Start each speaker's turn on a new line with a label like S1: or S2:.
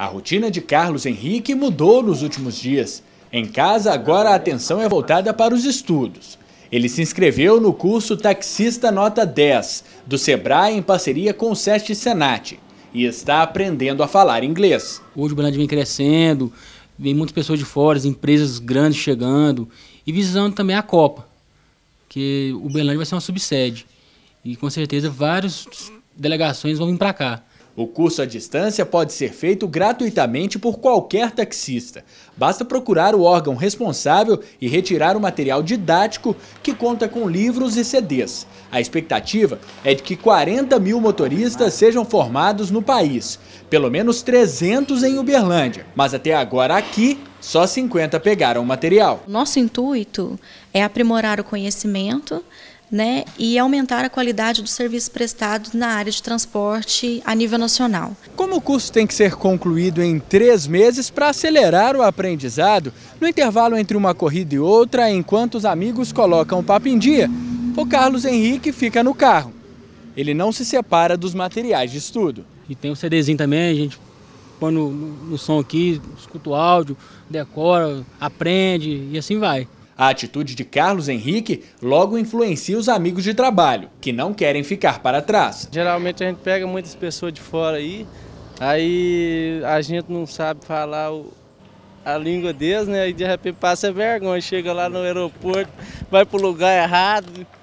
S1: A rotina de Carlos Henrique mudou nos últimos dias. Em casa, agora a atenção é voltada para os estudos. Ele se inscreveu no curso Taxista Nota 10, do Sebrae em parceria com o SESC Senat, e está aprendendo a falar inglês. Hoje o Uberlândia vem crescendo, vem muitas pessoas de fora, empresas grandes chegando,
S2: e visando também a Copa, que o Uberlândia vai ser uma subsede. E
S1: com certeza várias delegações vão vir para cá. O curso à distância pode ser feito gratuitamente por qualquer taxista. Basta procurar o órgão responsável e retirar o material didático que conta com livros e CDs. A expectativa é de que 40 mil motoristas sejam formados no país, pelo menos 300 em Uberlândia. Mas até agora aqui só 50 pegaram o material.
S3: Nosso intuito é aprimorar o conhecimento, né, e aumentar a qualidade do serviço prestado na área de transporte a nível nacional. Como o curso tem que ser
S1: concluído em três meses para acelerar o aprendizado, no intervalo entre uma corrida e outra, enquanto os amigos colocam o papo em dia, o Carlos Henrique fica no carro. Ele não se separa dos materiais de estudo. E tem o CDzinho também, a gente põe no, no som aqui, escuta o áudio, decora, aprende e assim vai. A atitude de Carlos Henrique logo influencia os amigos de trabalho, que não querem
S4: ficar para trás. Geralmente a gente pega muitas pessoas de fora aí, aí a gente não sabe falar o, a língua deles, né? E de repente passa vergonha, chega lá no aeroporto, vai pro lugar errado,